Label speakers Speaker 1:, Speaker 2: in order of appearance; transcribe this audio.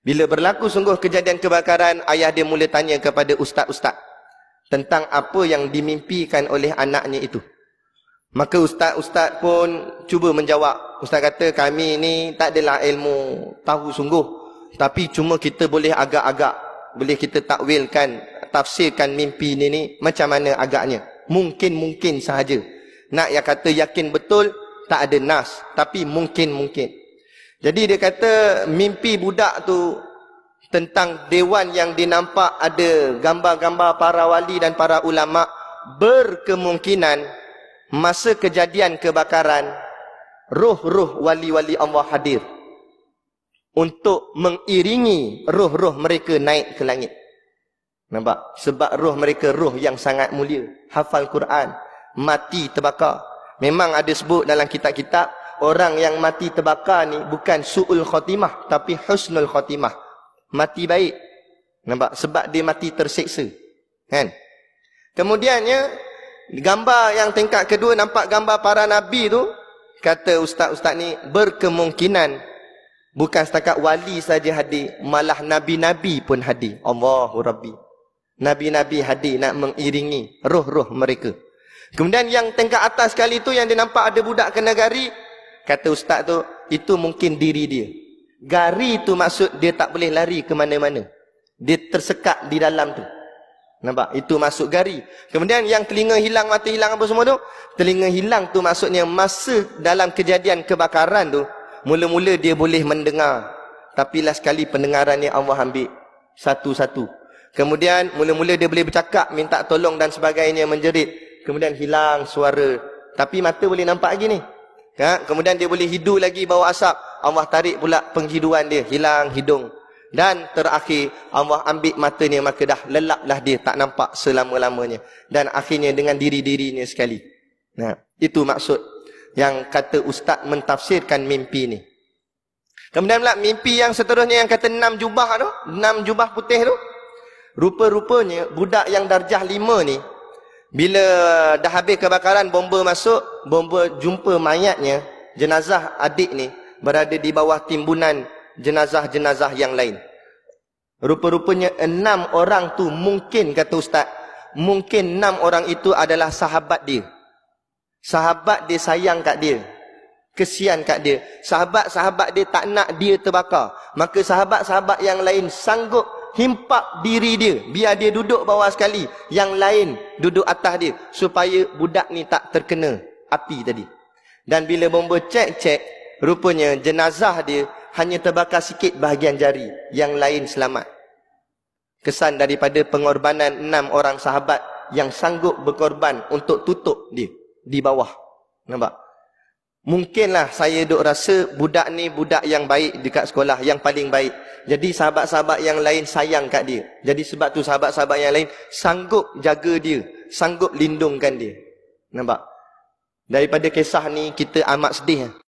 Speaker 1: Bila berlaku sungguh kejadian kebakaran, ayah dia mula tanya kepada ustaz-ustaz tentang apa yang dimimpikan oleh anaknya itu. Maka ustaz-ustaz pun cuba menjawab. Ustaz kata, kami ni tak adalah ilmu tahu sungguh. Tapi cuma kita boleh agak-agak, boleh kita takwilkan, tafsirkan mimpi ni ni macam mana agaknya. Mungkin-mungkin sahaja. Nak yang kata yakin betul, tak ada nas. Tapi mungkin-mungkin. Jadi dia kata mimpi budak tu tentang dewan yang dinampak ada gambar-gambar para wali dan para ulama berkemungkinan masa kejadian kebakaran ruh-ruh wali-wali Allah hadir untuk mengiringi ruh-ruh mereka naik ke langit. Nampak? Sebab ruh mereka ruh yang sangat mulia. Hafal Quran. Mati terbakar. Memang ada sebut dalam kitab-kitab orang yang mati terbakar ni bukan su'ul khatimah tapi husnul khatimah. Mati baik. Nampak? Sebab dia mati tersiksa. Kan? Kemudiannya, gambar yang tingkat kedua nampak gambar para nabi tu, kata ustaz-ustaz ni berkemungkinan bukan setakat wali saja hadir, malah nabi-nabi pun hadir. Allahu Rabbi. Nabi-nabi hadir nak mengiringi roh-roh mereka. Kemudian yang tingkat atas sekali tu yang dia nampak ada budak kenegari kata ustaz tu itu mungkin diri dia gari tu maksud dia tak boleh lari ke mana-mana dia tersekat di dalam tu nampak itu masuk gari kemudian yang telinga hilang mata hilang apa semua tu telinga hilang tu maksudnya masa dalam kejadian kebakaran tu mula-mula dia boleh mendengar tapi last sekali pendengarannya Allah ambil satu-satu kemudian mula-mula dia boleh bercakap minta tolong dan sebagainya menjerit kemudian hilang suara tapi mata boleh nampak lagi ni Ya, kemudian dia boleh hidu lagi bawa asap. Allah tarik pula penghiduan dia, hilang hidung. Dan terakhir Allah ambil matanya maka dah lelaplah dia tak nampak selama-lamanya dan akhirnya dengan diri-dirinya sekali. Nah, ha? itu maksud yang kata ustaz mentafsirkan mimpi ni. Kemudian pula mimpi yang seterusnya yang kata enam jubah tu, enam jubah putih tu. Rupa-rupanya budak yang darjah lima ni, bila dah habis kebakaran bomba masuk, bomba jumpa mayatnya, jenazah adik ni berada di bawah timbunan jenazah-jenazah yang lain. Rupa-rupanya enam orang tu mungkin kata ustaz, mungkin enam orang itu adalah sahabat dia. Sahabat dia sayang kat dia. Kesian kat dia. Sahabat-sahabat dia tak nak dia terbakar. Maka sahabat-sahabat yang lain sanggup himpak diri dia biar dia duduk bawah sekali yang lain duduk atas dia supaya budak ni tak terkena api tadi dan bila bomba cek-cek rupanya jenazah dia hanya terbakar sikit bahagian jari yang lain selamat kesan daripada pengorbanan enam orang sahabat yang sanggup berkorban untuk tutup dia di bawah nampak Mungkinlah saya duk rasa budak ni budak yang baik dekat sekolah, yang paling baik. Jadi sahabat-sahabat yang lain sayang kat dia. Jadi sebab tu sahabat-sahabat yang lain sanggup jaga dia, sanggup lindungkan dia. Nampak? Daripada kisah ni kita amat sedih.